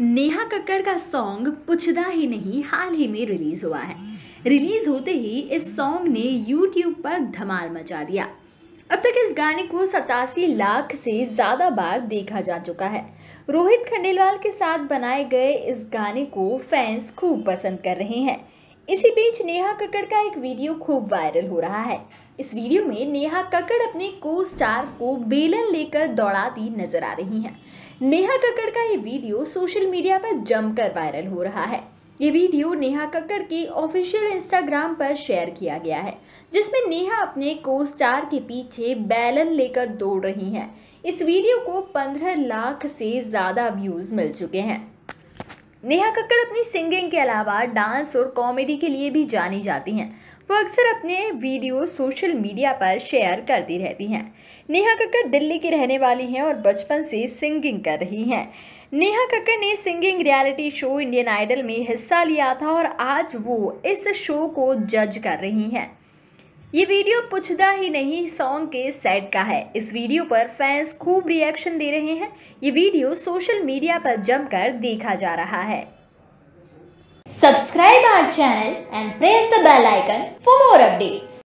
नेहा कक्कड़ का सॉन्ग पुछदा ही नहीं हाल ही में रिलीज़ हुआ है रिलीज़ होते ही इस सॉन्ग ने यूट्यूब पर धमाल मचा दिया अब तक इस गाने को सतासी लाख से ज़्यादा बार देखा जा चुका है रोहित खंडेलवाल के साथ बनाए गए इस गाने को फैंस खूब पसंद कर रहे हैं इसी बीच नेहा कक्कड़ का एक वीडियो खूब वायरल हो रहा है इस वीडियो में नेहा कक्कड़ अपने को स्टार को बेलन लेकर दौड़ाती नजर आ रही हैं नेहा कक्कड़ का ये वीडियो सोशल मीडिया पर जमकर वायरल हो रहा है ये वीडियो नेहा कक्कड़ के ऑफिशियल इंस्टाग्राम पर शेयर किया गया है जिसमें नेहा अपने को स्टार के पीछे बैलन लेकर दौड़ रही हैं इस वीडियो को 15 लाख से ज़्यादा व्यूज़ मिल चुके हैं नेहा कक्कड़ अपनी सिंगिंग के अलावा डांस और कॉमेडी के लिए भी जानी जाती हैं वो अक्सर अपने वीडियो सोशल मीडिया पर शेयर करती रहती हैं नेहा कक्कड़ दिल्ली की रहने वाली हैं और बचपन से सिंगिंग कर रही हैं नेहा कक्कड़ ने singing reality show Indian Idol में हिस्सा लिया था और आज वो इस शो को जज कर रही हैं ये वीडियो पूछदा ही नहीं सॉन्ग के सेट का है इस वीडियो पर फैंस खूब रिएक्शन दे रहे हैं ये वीडियो सोशल मीडिया पर जमकर देखा जा रहा है subscribe our channel and press the bell icon for more updates